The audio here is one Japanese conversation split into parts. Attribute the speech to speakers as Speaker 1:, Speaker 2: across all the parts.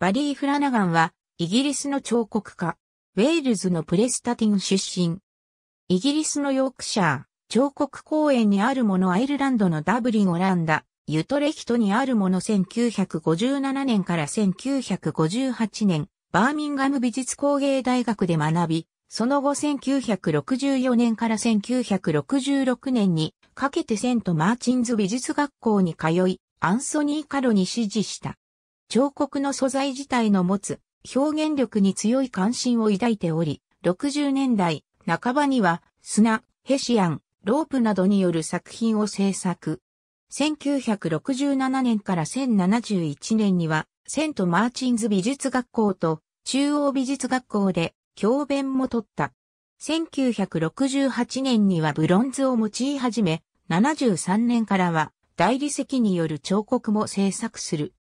Speaker 1: バリー・フラナガンは、イギリスの彫刻家、ウェールズのプレスタティン出身。イギリスのヨークシャー、彫刻公園にあるものアイルランドのダブリン・オランダ、ユトレヒトにあるもの1957年から1958年、バーミンガム美術工芸大学で学び、その後1964年から1966年にかけてセント・マーチンズ美術学校に通い、アンソニー・カロに指示した。彫刻の素材自体の持つ表現力に強い関心を抱いており、60年代半ばには砂、ヘシアン、ロープなどによる作品を制作。1967年から1071年には、セント・マーチンズ美術学校と中央美術学校で教鞭も取った。1968年にはブロンズを用い始め、73年からは大理石による彫刻も制作する。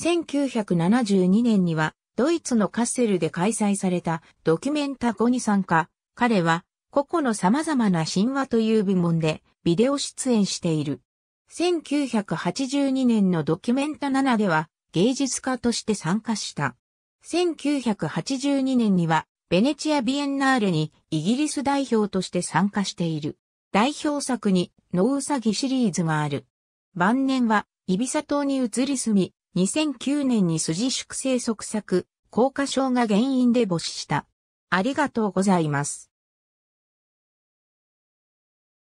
Speaker 1: 1972年にはドイツのカッセルで開催されたドキュメンタ5に参加。彼は個々の様々な神話という部門でビデオ出演している。1982年のドキュメンタ7では芸術家として参加した。1982年にはベネチア・ビエンナーレにイギリス代表として参加している。代表作にノウサギシリーズがある。晩年はイビサ島に移り住み、2009年に筋縮性側作、硬化症が原因で母死した。ありがとうございま
Speaker 2: す。